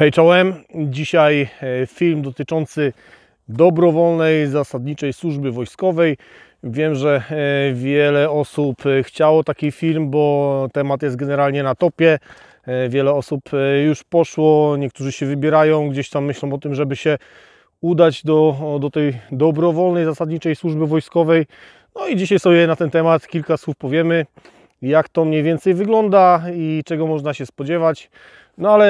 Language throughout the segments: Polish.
Hej czołem, dzisiaj e, film dotyczący dobrowolnej zasadniczej służby wojskowej. Wiem, że e, wiele osób e, chciało taki film, bo temat jest generalnie na topie. Wiele osób już poszło, niektórzy się wybierają, gdzieś tam myślą o tym, żeby się udać do, do tej dobrowolnej zasadniczej służby wojskowej. No i dzisiaj sobie na ten temat kilka słów powiemy, jak to mniej więcej wygląda i czego można się spodziewać. No ale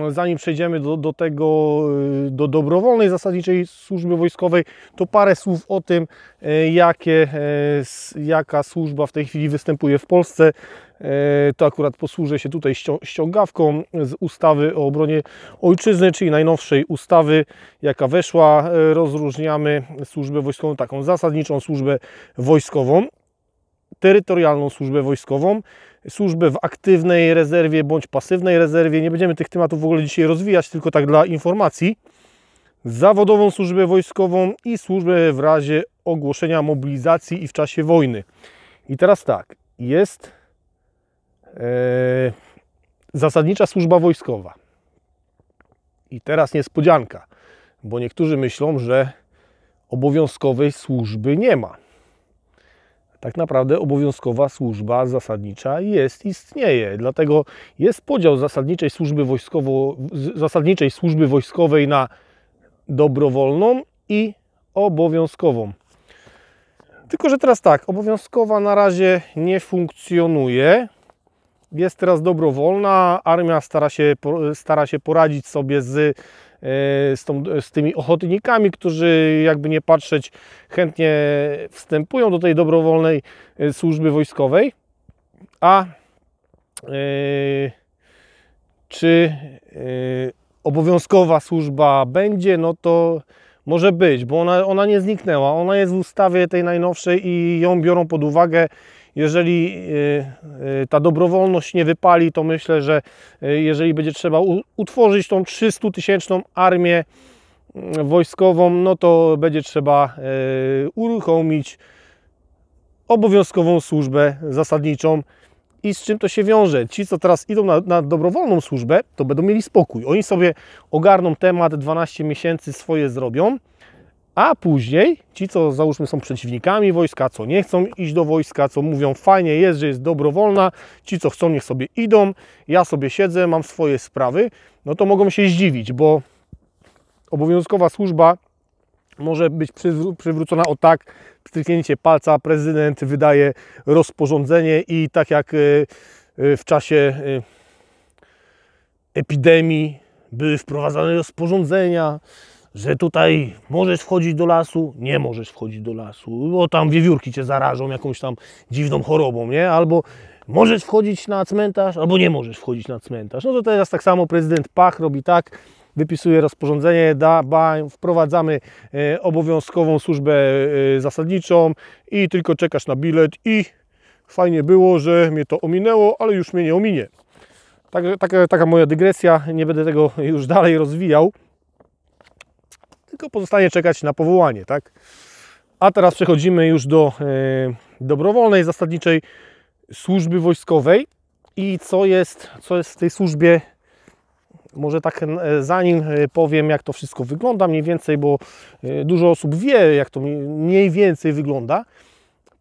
mm, zanim przejdziemy do, do tego, y, do dobrowolnej zasadniczej służby wojskowej, to parę słów o tym, y, jakie, y, jaka służba w tej chwili występuje w Polsce. To akurat posłużę się tutaj ściągawką z ustawy o obronie ojczyzny, czyli najnowszej ustawy, jaka weszła. Rozróżniamy służbę wojskową, taką zasadniczą służbę wojskową terytorialną służbę wojskową, służbę w aktywnej rezerwie bądź pasywnej rezerwie. Nie będziemy tych tematów w ogóle dzisiaj rozwijać, tylko tak dla informacji. Zawodową służbę wojskową i służbę w razie ogłoszenia mobilizacji i w czasie wojny. I teraz tak, jest e, zasadnicza służba wojskowa. I teraz niespodzianka, bo niektórzy myślą, że obowiązkowej służby nie ma tak naprawdę obowiązkowa służba zasadnicza jest, istnieje. Dlatego jest podział zasadniczej służby, wojskowo, zasadniczej służby wojskowej na dobrowolną i obowiązkową. Tylko, że teraz tak, obowiązkowa na razie nie funkcjonuje. Jest teraz dobrowolna, armia stara się, stara się poradzić sobie z z, tą, z tymi ochotnikami, którzy jakby nie patrzeć chętnie wstępują do tej dobrowolnej e, służby wojskowej. A e, czy e, obowiązkowa służba będzie, no to może być, bo ona, ona nie zniknęła. Ona jest w ustawie tej najnowszej i ją biorą pod uwagę jeżeli y, y, ta dobrowolność nie wypali, to myślę, że y, jeżeli będzie trzeba utworzyć tą 300-tysięczną armię mm, wojskową, no to będzie trzeba uruchomić obowiązkową służbę zasadniczą. I z czym to się wiąże? Ci, co teraz idą na, na, dobrowolną służbę, to będą mieli spokój. Oni sobie ogarną temat, 12 miesięcy swoje zrobią, a później ci, co załóżmy są przeciwnikami wojska, co nie chcą iść do wojska, co mówią fajnie jest, że jest dobrowolna, ci, co chcą, niech sobie idą, ja sobie siedzę, mam swoje sprawy, no to mogą się zdziwić, bo obowiązkowa służba może być przywrócona o tak stryknięcie palca, prezydent wydaje rozporządzenie i tak jak e, e, w czasie e, epidemii były wprowadzane rozporządzenia, że tutaj możesz wchodzić do lasu, nie możesz wchodzić do lasu, bo tam wiewiórki cię zarażą jakąś tam dziwną chorobą, nie? Albo możesz wchodzić na cmentarz, albo nie możesz wchodzić na cmentarz. No to teraz tak samo prezydent Pach robi tak, wypisuje rozporządzenie, da, ba, wprowadzamy e, obowiązkową służbę e, zasadniczą i tylko czekasz na bilet i fajnie było, że mnie to ominęło, ale już mnie nie ominie. Tak, taka, taka moja dygresja, nie będę tego już dalej rozwijał tylko pozostanie czekać na powołanie, tak? A teraz przechodzimy już do e, dobrowolnej zasadniczej służby wojskowej i co jest, co jest w tej służbie, może tak e, zanim e, powiem jak to wszystko wygląda mniej więcej, bo dużo osób wie jak to mniej więcej wygląda,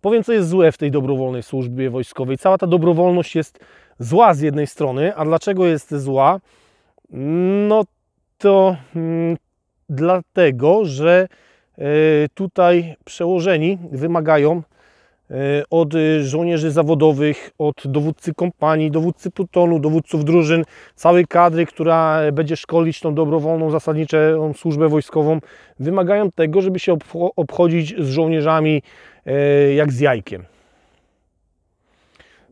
powiem co jest złe w tej dobrowolnej służbie wojskowej. Cała ta dobrowolność jest zła z jednej strony, a dlaczego jest zła? No to mm, dlatego że e, tutaj przełożeni wymagają e, od żołnierzy zawodowych, od dowódcy kompanii, dowódcy plutonu, dowódców drużyn, całej kadry, która będzie szkolić tą dobrowolną, zasadniczą służbę wojskową, wymagają tego, żeby się obchodzić z żołnierzami e, jak z jajkiem.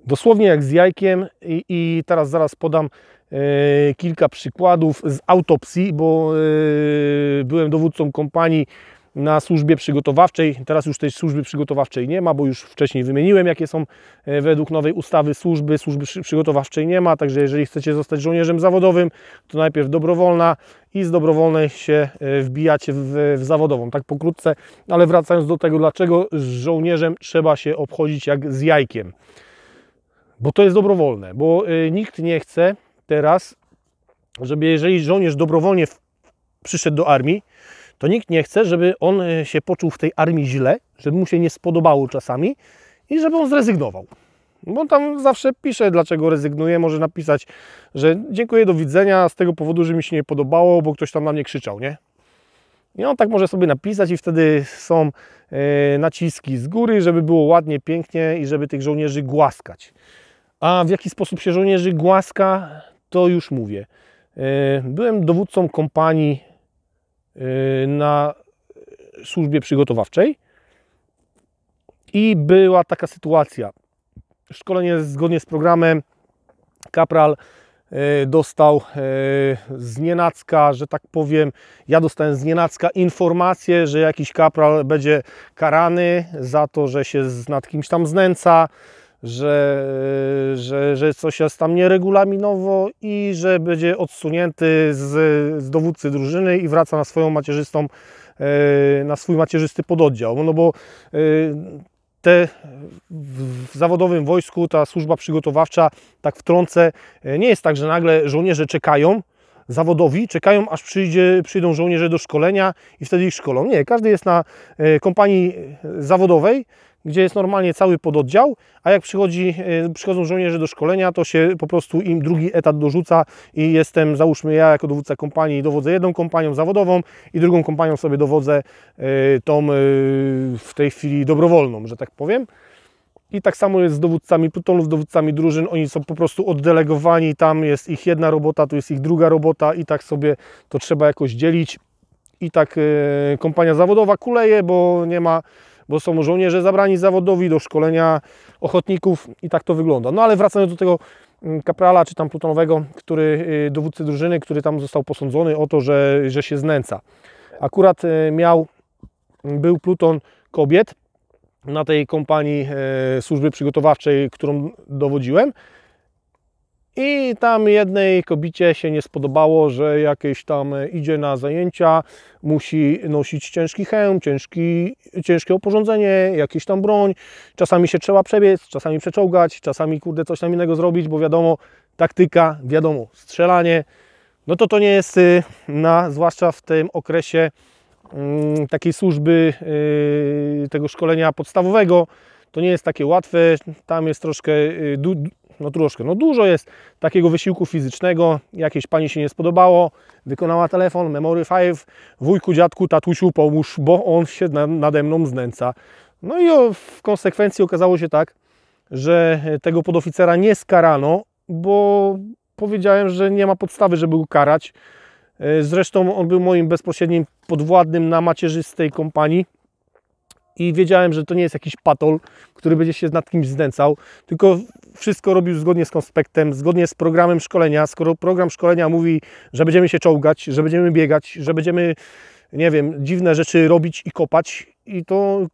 Dosłownie jak z jajkiem i, i teraz zaraz podam E, kilka przykładów z autopsji, bo e, byłem dowódcą kompanii na służbie przygotowawczej. Teraz już tej służby przygotowawczej nie ma, bo już wcześniej wymieniłem, jakie są e, według nowej ustawy służby. Służby przygotowawczej nie ma, także jeżeli chcecie zostać żołnierzem zawodowym, to najpierw dobrowolna i z dobrowolnej się wbijacie w, w zawodową. Tak pokrótce, ale wracając do tego, dlaczego z żołnierzem trzeba się obchodzić jak z jajkiem. Bo to jest dobrowolne, bo nikt nie chce teraz, żeby jeżeli żołnierz dobrowolnie przyszedł do armii, to nikt nie chce, żeby on e, się poczuł w tej armii źle, żeby mu się nie spodobało czasami i żeby on zrezygnował. Bo tam zawsze pisze, dlaczego rezygnuje. Może napisać, że dziękuję, do widzenia z tego powodu, że mi się nie podobało, bo ktoś tam na mnie krzyczał, nie? I on tak może sobie napisać i wtedy są e, naciski z góry, żeby było ładnie, pięknie i żeby tych żołnierzy głaskać. A w jaki sposób się żołnierzy głaska? to już mówię. E, byłem dowódcą kompanii e, na służbie przygotowawczej i była taka sytuacja. Szkolenie zgodnie z programem kapral e, dostał z nienacka, że tak powiem, ja dostałem z nienacka informację, że jakiś kapral będzie karany za to, że się nad kimś tam znęca, że, że, że coś jest tam nieregulaminowo i że będzie odsunięty z, z dowódcy drużyny i wraca na swoją macierzystą, e, na swój macierzysty pododdział. No bo e, te w zawodowym wojsku ta służba przygotowawcza, tak wtrącę, e, nie jest tak, że nagle żołnierze czekają, zawodowi czekają, aż przyjdzie, przyjdą żołnierze do szkolenia i wtedy ich szkolą. Nie, każdy jest na kompanii zawodowej gdzie jest normalnie cały pododdział, a jak przychodzi, e, przychodzą żołnierze do szkolenia, to się po prostu im drugi etat dorzuca i jestem, załóżmy ja jako dowódca kompanii dowodzę jedną kompanią zawodową i drugą kompanią sobie dowodzę e, tą e, w tej chwili dobrowolną, że tak powiem. I tak samo jest z dowódcami plutonów, dowódcami drużyn. Oni są po prostu oddelegowani, tam jest ich jedna robota, tu jest ich druga robota i tak sobie to trzeba jakoś dzielić. I tak kompania zawodowa kuleje, bo nie ma bo są żołnierze zabrani zawodowi do szkolenia ochotników i tak to wygląda. No ale wracając do tego mm, kaprala czy tam plutonowego, który y, dowódcy drużyny, który tam został posądzony o to, że, że się znęca. Akurat y, miał, był pluton kobiet na tej kompanii y, służby przygotowawczej, którą dowodziłem. I tam jednej kobicie się nie spodobało, że jakieś tam e, idzie na zajęcia, musi nosić ciężki hełm, ciężki, ciężkie oporządzenie, jakieś tam broń. Czasami się trzeba przebiec, czasami przeczołgać, czasami kurde coś tam innego zrobić, bo wiadomo, taktyka, wiadomo, strzelanie. No to to nie jest y, na, zwłaszcza w tym okresie mm, takiej służby, y, tego szkolenia podstawowego, to nie jest takie łatwe. Tam jest troszkę y, no troszkę, no dużo jest takiego wysiłku fizycznego, jakieś pani się nie spodobało, wykonała telefon, memory 5, wujku, dziadku, tatusiu, pomóż, bo on się na, nade mną znęca. No i w konsekwencji okazało się tak, że tego podoficera nie skarano, bo powiedziałem, że nie ma podstawy, żeby go karać. E, zresztą on był moim bezpośrednim podwładnym na macierzystej kompanii i wiedziałem, że to nie jest jakiś patol, który będzie się nad kimś znęcał, tylko wszystko robił zgodnie z konspektem, zgodnie z programem szkolenia. Skoro program szkolenia mówi, że będziemy się czołgać, że będziemy biegać, że będziemy, nie wiem, dziwne rzeczy robić i kopać, i to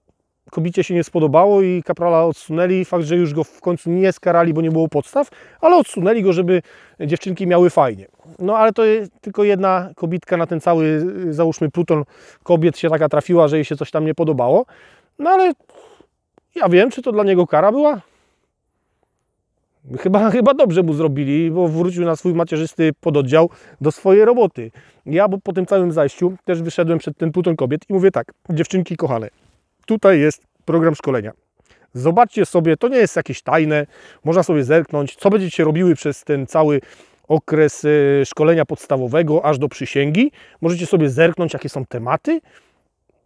kobicie się nie spodobało i kaprala odsunęli. Fakt, że już go w końcu nie skarali, bo nie było podstaw, ale odsunęli go, żeby dziewczynki miały fajnie. No ale to tylko jedna kobitka na ten cały, załóżmy, pluton kobiet się taka trafiła, że jej się coś tam nie podobało. No ale ja wiem, czy to dla niego kara była? Chyba, chyba dobrze mu zrobili, bo wrócił na swój macierzysty pododdział do swojej roboty. Ja bo po tym całym zajściu też wyszedłem przed ten pluton kobiet i mówię tak, dziewczynki kochane, tutaj jest program szkolenia. Zobaczcie sobie, to nie jest jakieś tajne, można sobie zerknąć, co będziecie robiły przez ten cały okres e, szkolenia podstawowego aż do przysięgi. Możecie sobie zerknąć, jakie są tematy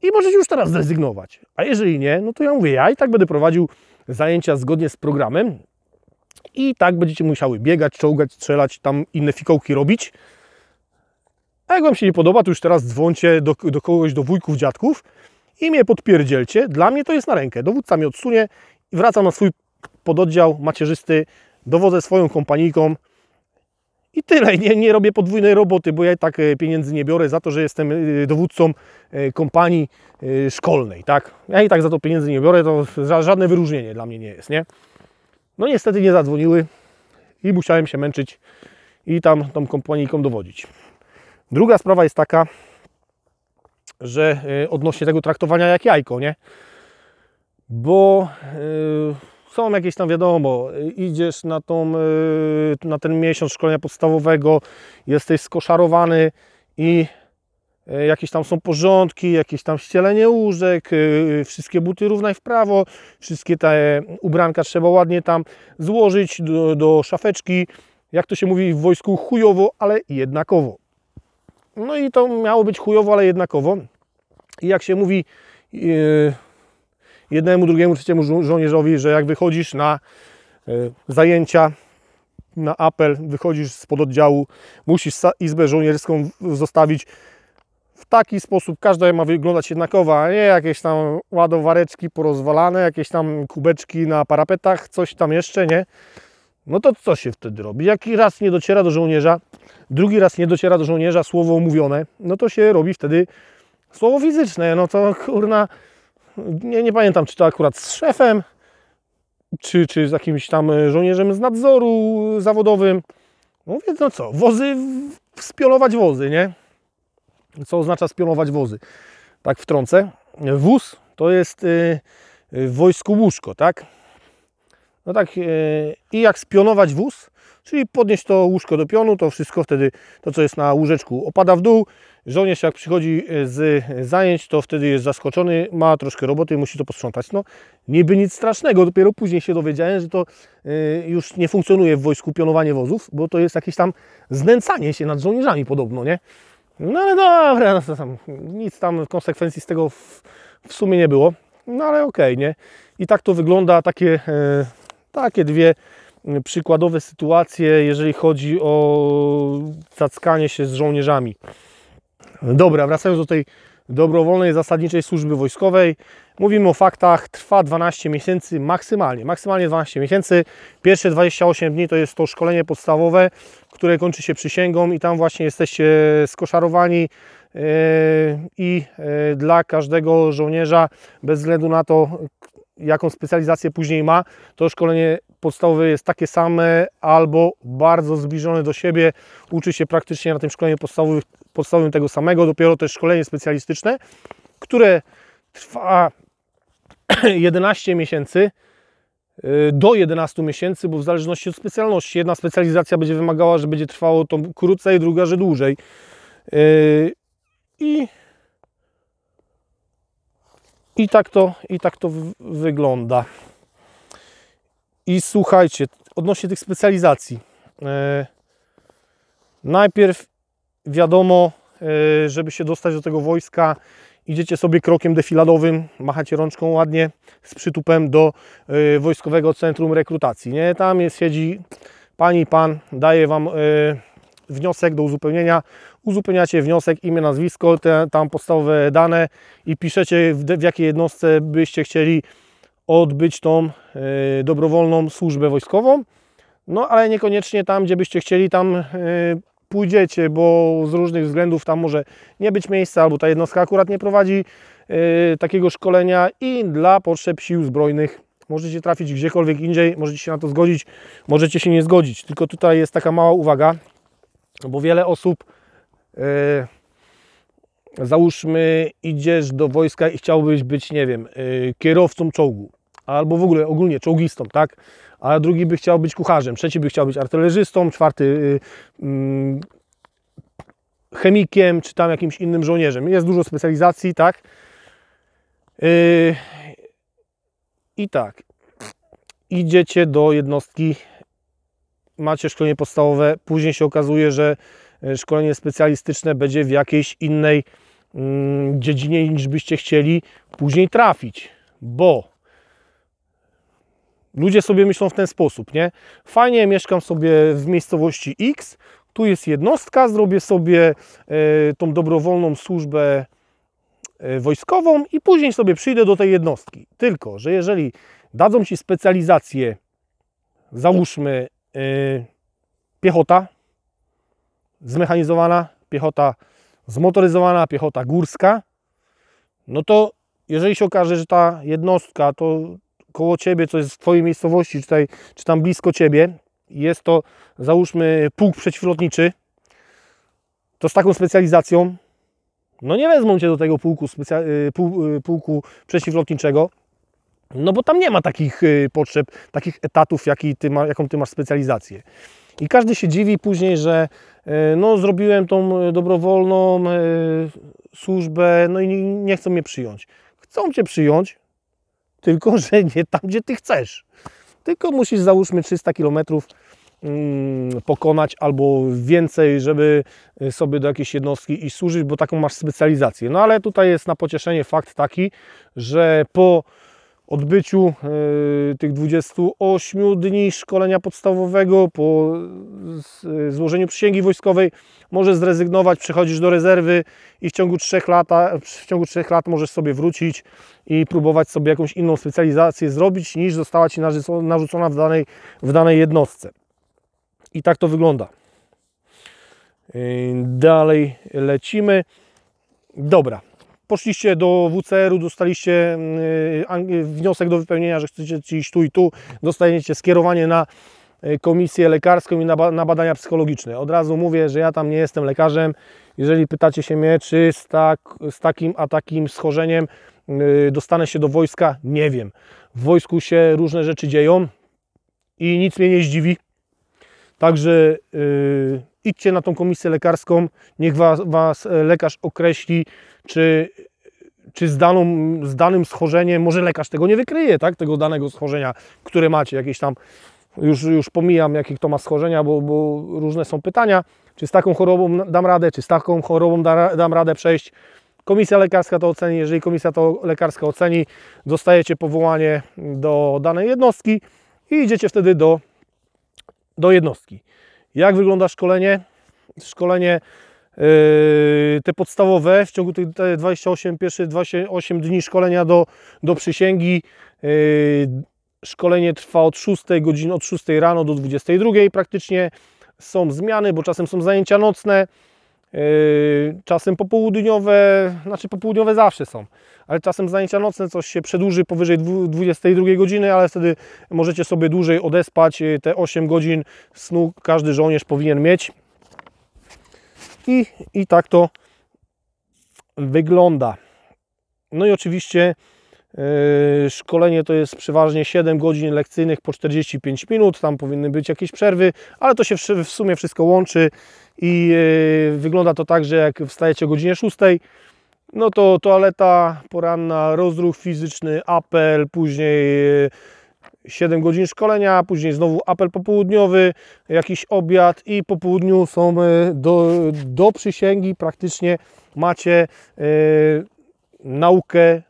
i możecie już teraz zrezygnować. A jeżeli nie, no to ja mówię, ja i tak będę prowadził zajęcia zgodnie z programem, i tak będziecie musiały biegać, czołgać, strzelać, tam inne fikołki robić. A jak Wam się nie podoba, to już teraz dzwoncie do, do kogoś, do wujków, dziadków i mnie podpierdzielcie. Dla mnie to jest na rękę. Dowódca mnie odsunie i wracam na swój pododdział macierzysty, dowodzę swoją kompanijką i tyle. Nie, nie robię podwójnej roboty, bo ja i tak e, pieniędzy nie biorę za to, że jestem e, dowódcą e, kompanii szkolnej, tak? Ja i tak za to pieniędzy nie biorę, to żadne wyróżnienie dla mnie nie jest, nie? No niestety nie zadzwoniły i musiałem się męczyć i tam tą kompaniką dowodzić. Druga sprawa jest taka, że y, odnośnie tego traktowania jak jajko, nie? Bo yy, są jakieś tam, wiadomo, idziesz na, tą, yy, na ten miesiąc szkolenia podstawowego, jesteś skoszarowany i E, jakieś tam są porządki, jakieś tam ścielenie łóżek, e, e, wszystkie buty równaj w prawo, wszystkie te ubranka trzeba ładnie tam złożyć do, do szafeczki, jak to się mówi w wojsku, chujowo, ale jednakowo. No i to miało być chujowo, ale jednakowo. I jak się mówi jednemu, drugiemu, trzeciemu żo żołnierzowi, że jak wychodzisz na zajęcia, na apel, wychodzisz z pododdziału, musisz izbę żołnierską zostawić taki sposób każda ma wyglądać jednakowa, a nie jakieś tam ładowareczki porozwalane, jakieś tam kubeczki na parapetach, coś tam jeszcze, nie? No to co się wtedy robi? Jaki raz nie dociera do żołnierza, drugi raz nie dociera do żołnierza słowo mówione, no to się robi wtedy słowo fizyczne, no to kurna, nie, nie pamiętam, czy to akurat z szefem, czy, czy z jakimś tam żołnierzem z nadzoru zawodowym. Mówię, no co, wozy, spionować wozy, nie? co oznacza spionować wozy. Tak wtrącę. Wóz to jest y, y, w wojsku łóżko, tak? No tak, y, i jak spionować wóz, czyli podnieść to łóżko do pionu, to wszystko wtedy, to co jest na łóżeczku opada w dół. Żołnierz jak przychodzi z zajęć, to wtedy jest zaskoczony, ma troszkę roboty i musi to posprzątać. No niby nic strasznego, dopiero później się dowiedziałem, że to już nie funkcjonuje w wojsku pionowanie wozów, bo to jest jakieś tam znęcanie się nad żołnierzami podobno, nie? No ale dobra, no, tam, nic tam konsekwencji z tego w, w sumie nie było. No ale okej, okay, nie? I tak to wygląda, takie, e, takie dwie przykładowe sytuacje, jeżeli chodzi o cackanie się z żołnierzami. Dobra, wracając do tej dobrowolnej zasadniczej służby wojskowej. Mówimy o faktach, trwa 12 miesięcy maksymalnie, maksymalnie 12 miesięcy. Pierwsze 28 dni to jest to szkolenie podstawowe, które kończy się przysięgą i tam właśnie jesteście skoszarowani e, i e, dla każdego żołnierza, bez względu na to, jaką specjalizację później ma, to szkolenie podstawowe jest takie same albo bardzo zbliżone do siebie. Uczy się praktycznie na tym szkoleniu podstawowym podstawowym tego samego, dopiero też szkolenie specjalistyczne, które trwa 11 miesięcy y, do 11 miesięcy, bo w zależności od specjalności. Jedna specjalizacja będzie wymagała, że będzie trwało to krócej, druga, że dłużej. Y, I, i, tak, to, i tak to wygląda. I słuchajcie, odnośnie tych specjalizacji. Y, najpierw wiadomo, e, żeby się dostać do tego wojska, idziecie sobie krokiem defiladowym, machacie rączką ładnie z przytupem do e, Wojskowego Centrum Rekrutacji. Nie? Tam jest, siedzi pani, pan, daje Wam e, wniosek do uzupełnienia, uzupełniacie wniosek, imię, nazwisko, te, tam podstawowe dane i piszecie w, w jakiej jednostce byście chcieli odbyć tą dobrowolną służbę wojskową. No ale niekoniecznie tam, gdzie byście chcieli, tam pójdziecie, bo z różnych względów tam może nie być miejsca, albo ta jednostka akurat nie prowadzi yy, takiego szkolenia i dla potrzeb sił zbrojnych możecie trafić gdziekolwiek indziej, możecie się na to zgodzić, możecie się nie zgodzić. Tylko tutaj jest taka mała uwaga, bo wiele osób yy, załóżmy idziesz do wojska i chciałbyś być, nie wiem, yy, kierowcą czołgu albo w ogóle ogólnie czołgistą, tak? A drugi by chciał być kucharzem, trzeci by chciał być artylerzystą, czwarty y, mm, chemikiem, czy tam jakimś innym żołnierzem. Jest dużo specjalizacji, tak? Yy, I tak. Idziecie do jednostki, macie szkolenie podstawowe, później się okazuje, że y, szkolenie specjalistyczne będzie w jakiejś innej mm, dziedzinie niż byście chcieli później trafić, bo Ludzie sobie myślą w ten sposób, nie? Fajnie, mieszkam sobie w miejscowości X, tu jest jednostka, zrobię sobie e, tą dobrowolną służbę e, wojskową i później sobie przyjdę do tej jednostki. Tylko, że jeżeli dadzą Ci specjalizację, załóżmy e, piechota zmechanizowana, piechota zmotoryzowana, piechota górska, no to jeżeli się okaże, że ta jednostka to koło Ciebie, co jest w Twojej miejscowości, czy, tutaj, czy tam blisko Ciebie, jest to załóżmy pułk przeciwlotniczy, to z taką specjalizacją, no nie wezmą Cię do tego pułku, y, y, pułku przeciwlotniczego, no bo tam nie ma takich y, potrzeb, takich etatów, jaki ty ma, jaką Ty masz specjalizację. I każdy się dziwi później, że no, zrobiłem tą dobrowolną służbę, no i nie chcą mnie przyjąć. Chcą Cię przyjąć, tylko że nie tam, gdzie Ty chcesz. Tylko musisz załóżmy 300 km mm, pokonać albo więcej, żeby e, sobie do jakiejś jednostki i służyć, bo taką masz specjalizację. No ale tutaj jest na pocieszenie fakt taki, że po odbyciu e, tych 28 dni szkolenia podstawowego po e, złożeniu przysięgi wojskowej możesz zrezygnować, przechodzisz do rezerwy i w ciągu 3 lat, w ciągu 3 lat możesz sobie wrócić i próbować sobie jakąś inną specjalizację zrobić niż została Ci narzucona w danej, w danej jednostce. I tak to wygląda. E, dalej lecimy. Dobra, poszliście do WCR-u, dostaliście mm, y, y, wniosek do wypełnienia, że chcecie iść tu i tu, dostaniecie skierowanie na y, komisję lekarską i na, badania psychologiczne. Od razu mówię, że ja tam nie jestem lekarzem. Jeżeli pytacie się mnie, czy z, tak, z takim a takim schorzeniem dostanę się do wojska, nie wiem. W wojsku się różne rzeczy dzieją i nic mnie nie zdziwi. Także yy, idźcie na tą komisję lekarską, niech was, was e, lekarz określi, czy, czy z, daną, z danym schorzeniem, może lekarz tego nie wykryje, tak? tego danego schorzenia, które macie, jakieś tam, już, już pomijam, jakie kto ma schorzenia, bo, bo różne są pytania, czy z taką chorobą dam radę, czy z taką chorobą da, dam radę przejść. Komisja lekarska to oceni, jeżeli komisja to lekarska oceni, dostajecie powołanie do danej jednostki i idziecie wtedy do, do jednostki. Jak wygląda szkolenie? Szkolenie yy, te podstawowe w ciągu tych 28 pierwszych 28 dni szkolenia do, do przysięgi. Yy, szkolenie trwa od 6 godzin, od 6 rano do 22 praktycznie. Są zmiany, bo czasem są zajęcia nocne. Yy, czasem popołudniowe, znaczy popołudniowe zawsze są, ale czasem zajęcia nocne coś się przedłuży powyżej 22 godziny, ale wtedy możecie sobie dłużej odespać yy, te 8 godzin snu każdy żołnierz powinien mieć. I, i tak to wygląda. No i oczywiście Yy, szkolenie to jest przeważnie 7 godzin lekcyjnych po 45 minut, tam powinny być jakieś przerwy, ale to się w sumie wszystko łączy i yy, wygląda to tak, że jak wstajecie o godzinie 6, no to toaleta poranna, rozruch fizyczny, apel, później 7 yy, godzin szkolenia, później znowu apel popołudniowy, jakiś obiad i po południu są do, do przysięgi praktycznie macie naukę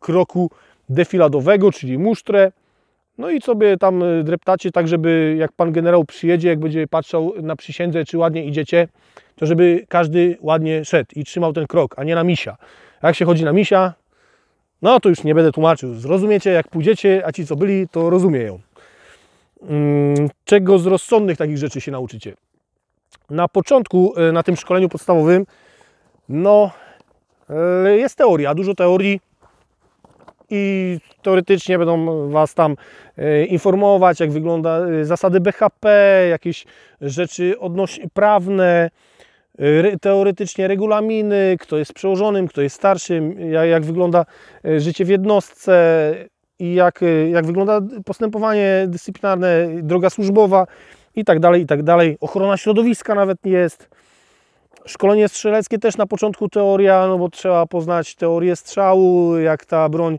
kroku defiladowego, czyli musztrę. No i sobie tam e, dreptacie tak, żeby jak pan generał przyjedzie, jak będzie patrzał na przysiędze, czy ładnie idziecie, to żeby każdy ładnie szedł i trzymał ten krok, a nie na misia. A jak się chodzi na misia, no to już nie będę tłumaczył. Zrozumiecie, jak pójdziecie, a ci co byli, to rozumieją. Mm, czego z rozsądnych takich rzeczy się nauczycie? Na początku, e, na tym szkoleniu podstawowym, no e, jest teoria, dużo teorii, i teoretycznie będą Was tam e, informować, jak wygląda e, zasady BHP, jakieś rzeczy odnośnie prawne, e, teoretycznie regulaminy, kto jest przełożonym, kto jest starszym, jak wygląda życie w jednostce i jak, jak wygląda postępowanie dyscyplinarne, droga służbowa i tak dalej, i tak dalej. Ochrona środowiska nawet jest. Szkolenie strzeleckie też na początku teoria, no bo trzeba poznać teorię strzału, jak ta broń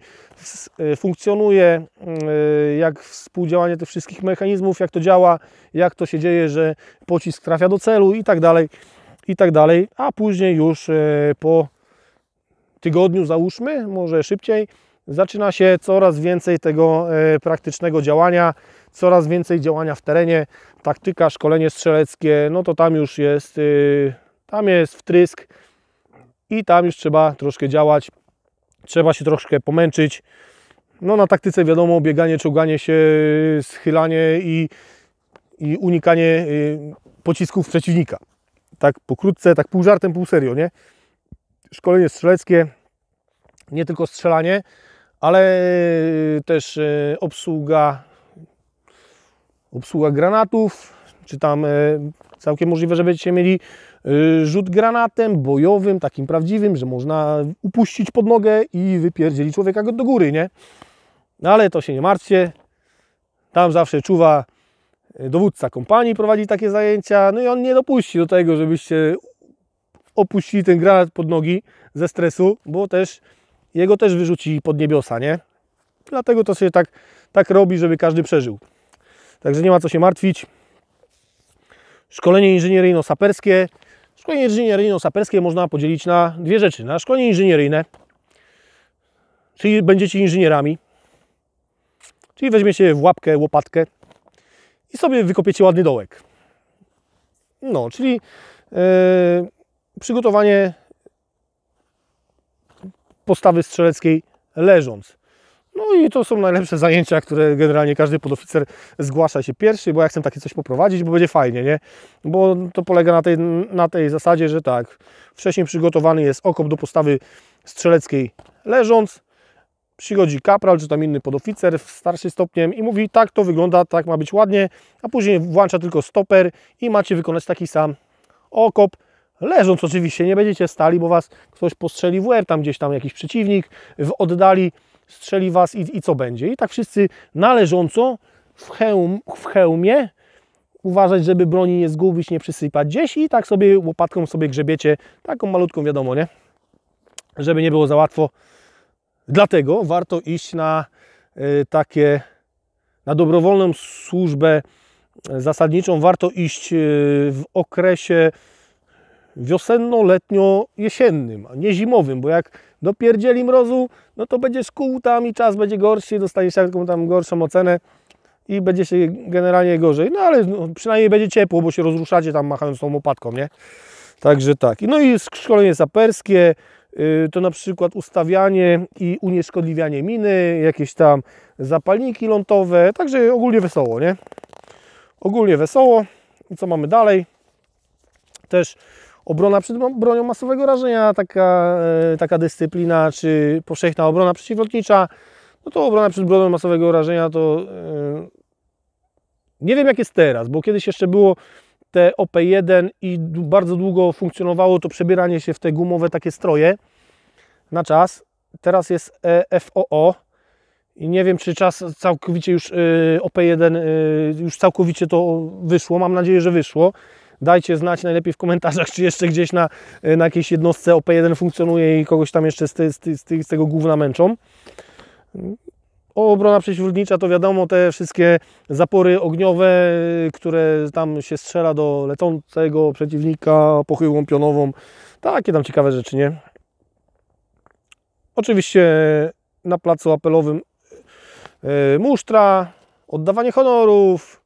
e, funkcjonuje, e, jak współdziałanie tych wszystkich mechanizmów, jak to działa, jak to się dzieje, że pocisk trafia do celu i tak dalej, i tak dalej. A później już e, po tygodniu załóżmy, może szybciej, zaczyna się coraz więcej tego praktycznego działania, coraz więcej działania w terenie, taktyka, szkolenie strzeleckie, no to tam już jest tam jest wtrysk i tam już trzeba troszkę działać, trzeba się troszkę pomęczyć. No na taktyce wiadomo, bieganie, czołganie się, schylanie i, i unikanie y, pocisków przeciwnika. Tak pokrótce, tak pół żartem, pół serio, nie? Szkolenie strzeleckie, nie tylko strzelanie, ale y, też y, obsługa, obsługa granatów, czy tam całkiem możliwe, że będziecie mieli Y, rzut granatem bojowym, takim prawdziwym, że można upuścić pod nogę i wypierdzieli człowieka do góry, nie? No, ale to się nie martwcie. Tam zawsze czuwa y, dowódca kompanii, prowadzi takie zajęcia, no i on nie dopuści do tego, żebyście opuścili ten granat pod nogi ze stresu, bo też jego też wyrzuci pod niebiosa, nie? Dlatego to się tak, tak robi, żeby każdy przeżył. Także nie ma co się martwić. Szkolenie inżynieryjno-saperskie Szkolenie inżynieryjno-saperskie można podzielić na dwie rzeczy. Na szkolenie inżynieryjne, czyli będziecie inżynierami, czyli weźmiecie w łapkę łopatkę i sobie wykopiecie ładny dołek. No, czyli yy, przygotowanie postawy strzeleckiej leżąc. No i to są najlepsze zajęcia, które generalnie każdy podoficer zgłasza się pierwszy, bo ja chcę takie coś poprowadzić, bo będzie fajnie, nie? Bo to polega na tej, na tej zasadzie, że tak, wcześniej przygotowany jest okop do postawy strzeleckiej leżąc, przychodzi kapral czy tam inny podoficer w starszy stopniem i mówi tak to wygląda, tak ma być ładnie, a później włącza tylko stoper i macie wykonać taki sam okop, leżąc oczywiście, nie będziecie stali, bo was ktoś postrzeli w łeb, tam gdzieś tam jakiś przeciwnik w oddali, strzeli was i, i co będzie. I tak wszyscy należąco w, hełm, w hełmie uważać, żeby broni nie zgubić, nie przysypać gdzieś i tak sobie łopatką sobie grzebiecie, taką malutką wiadomo, nie? Żeby nie było za łatwo. Dlatego warto iść na y, takie, na dobrowolną służbę y, zasadniczą, warto iść y, w okresie wiosenno-letnio-jesiennym, a nie zimowym, bo jak dopierdzieli mrozu, no to będzie kół tam i czas będzie gorszy, dostaniesz taką tam gorszą ocenę i będzie się generalnie gorzej, no ale no, przynajmniej będzie ciepło, bo się rozruszacie tam machając tą łopatką, nie? Także tak. No i szkolenie saperskie, y, to na przykład ustawianie i unieszkodliwianie miny, jakieś tam zapalniki lądowe, także ogólnie wesoło, nie? Ogólnie wesoło. I co mamy dalej? Też Obrona przed bronią masowego rażenia, taka, e, taka dyscyplina, czy powszechna obrona przeciwlotnicza, no to obrona przed bronią masowego rażenia to e, nie wiem jak jest teraz, bo kiedyś jeszcze było te OP1 i bardzo długo funkcjonowało to przebieranie się w te gumowe takie stroje na czas. Teraz jest e, FOO i nie wiem czy czas całkowicie już OP1 już całkowicie to wyszło. Mam nadzieję, że wyszło. Dajcie znać najlepiej w komentarzach, czy jeszcze gdzieś na, e, na jakiejś jednostce OP1 funkcjonuje i kogoś tam jeszcze z, ty, z, ty, z, ty, z tego gówna męczą. O, obrona przeciwlotnicza to wiadomo, te wszystkie zapory ogniowe, e, które tam się strzela do lecącego przeciwnika pochyłą pionową. Takie tam ciekawe rzeczy, nie? Oczywiście na placu apelowym e, musztra, oddawanie honorów,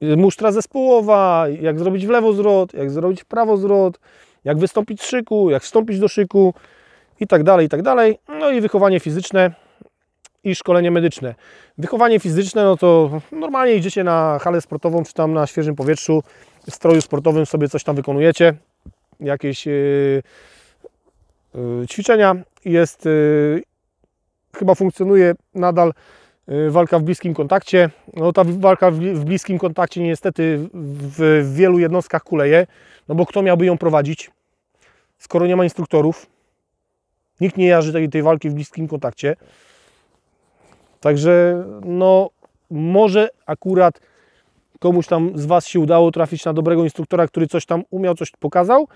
musztra zespołowa, jak zrobić w lewo zwrot, jak zrobić w prawo zwrot, jak wystąpić z szyku, jak wstąpić do szyku i tak dalej, i tak dalej. No i wychowanie fizyczne i szkolenie medyczne. Wychowanie fizyczne, no to normalnie idziecie na halę sportową, czy tam na świeżym powietrzu, w stroju sportowym sobie coś tam wykonujecie, jakieś yy, yy, ćwiczenia. Jest, yy, chyba funkcjonuje nadal Y, walka w bliskim kontakcie. No ta walka w bliskim kontakcie niestety w wielu jednostkach kuleje, no bo kto miałby ją prowadzić, skoro nie ma instruktorów? Nikt nie jarzy tej, tej walki w bliskim kontakcie. Także no może akurat komuś tam z Was się udało trafić na dobrego instruktora, który coś tam umiał, coś pokazał,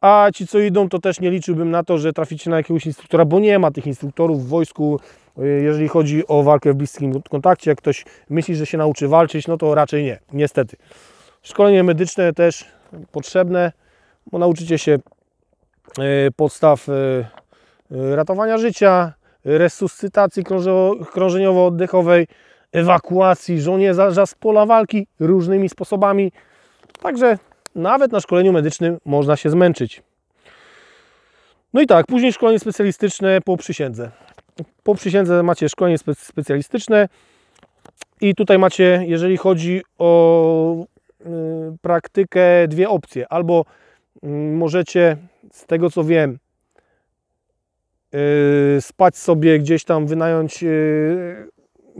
a ci co idą, to też nie liczyłbym na to, że traficie na jakiegoś instruktora, bo nie ma tych instruktorów w wojsku, y, jeżeli chodzi o walkę w bliskim kontakcie. Jak ktoś myśli, że się nauczy walczyć, no to raczej nie, niestety. Szkolenie medyczne też potrzebne, bo nauczycie się y, podstaw y, ratowania życia, resuscytacji krążeniowo-oddechowej, ewakuacji żołnierza z pola walki różnymi sposobami. Także nawet na szkoleniu medycznym można się zmęczyć. No i tak, później szkolenie specjalistyczne po przysiędze. Po przysiędze macie szkolenie spe specjalistyczne i tutaj macie, jeżeli chodzi o y, praktykę, dwie opcje. Albo y, możecie, z tego co wiem, y, spać sobie gdzieś tam, wynająć y,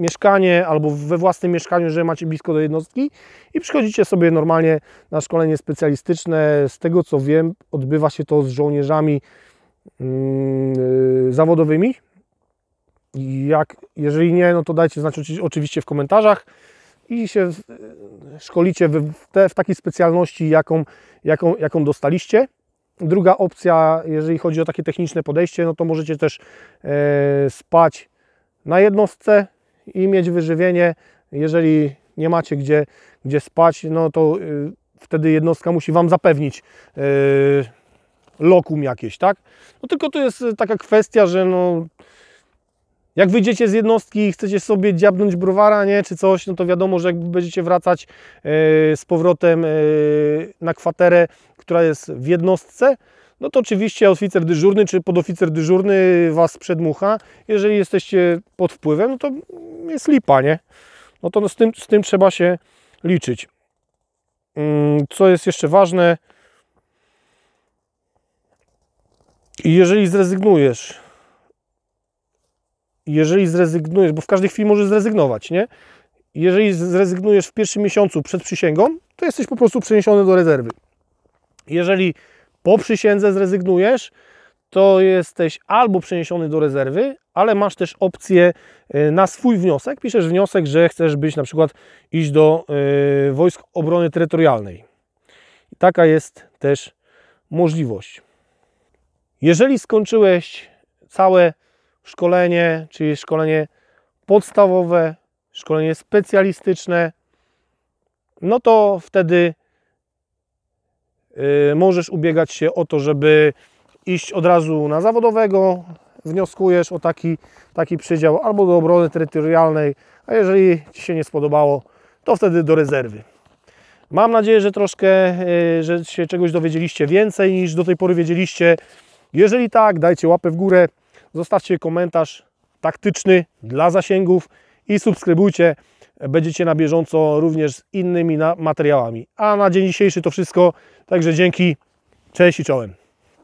mieszkanie albo we własnym mieszkaniu, że macie blisko do jednostki i przychodzicie sobie normalnie na szkolenie specjalistyczne. Z tego co wiem, odbywa się to z żołnierzami yy, zawodowymi. Jak, jeżeli nie, no to dajcie znać oczywiście w komentarzach i się y, szkolicie w, te, w takiej specjalności, jaką, jaką, jaką dostaliście. Druga opcja, jeżeli chodzi o takie techniczne podejście, no to możecie też e, spać na jednostce i mieć wyżywienie. Jeżeli nie macie gdzie, gdzie spać, no to y, wtedy jednostka musi Wam zapewnić y, lokum jakieś, tak? No tylko to jest taka kwestia, że no, jak wyjdziecie z jednostki i chcecie sobie dziabnąć browara, nie, czy coś, no to wiadomo, że jak będziecie wracać y, z powrotem na kwaterę, która jest w jednostce, no to oczywiście oficer dyżurny czy podoficer dyżurny Was przedmucha. Jeżeli jesteście pod wpływem, no to jest lipa, nie? No to z, tym, z tym trzeba się liczyć. Mm, co jest jeszcze ważne, jeżeli zrezygnujesz, jeżeli zrezygnujesz, bo w każdej chwili możesz zrezygnować, nie? Jeżeli zrezygnujesz w pierwszym miesiącu przed przysięgą, to jesteś po prostu przeniesiony do rezerwy. Jeżeli po przysiędze zrezygnujesz, to jesteś albo przeniesiony do rezerwy, ale masz też opcję y, na swój wniosek. Piszesz wniosek, że chcesz być na przykład iść do y, Wojsk Obrony Terytorialnej. taka jest też możliwość. Jeżeli skończyłeś całe szkolenie, czyli szkolenie podstawowe, szkolenie specjalistyczne, no to wtedy Y, możesz ubiegać się o to, żeby iść od razu na zawodowego, wnioskujesz o taki, taki przydział albo do obrony terytorialnej, a jeżeli Ci się nie spodobało, to wtedy do rezerwy. Mam nadzieję, że troszkę, y, że się czegoś dowiedzieliście więcej niż do tej pory wiedzieliście. Jeżeli tak, dajcie łapę w górę, zostawcie komentarz taktyczny dla zasięgów i subskrybujcie Będziecie na bieżąco również z innymi materiałami. A na dzień dzisiejszy to wszystko. Także dzięki. Cześć i czołem.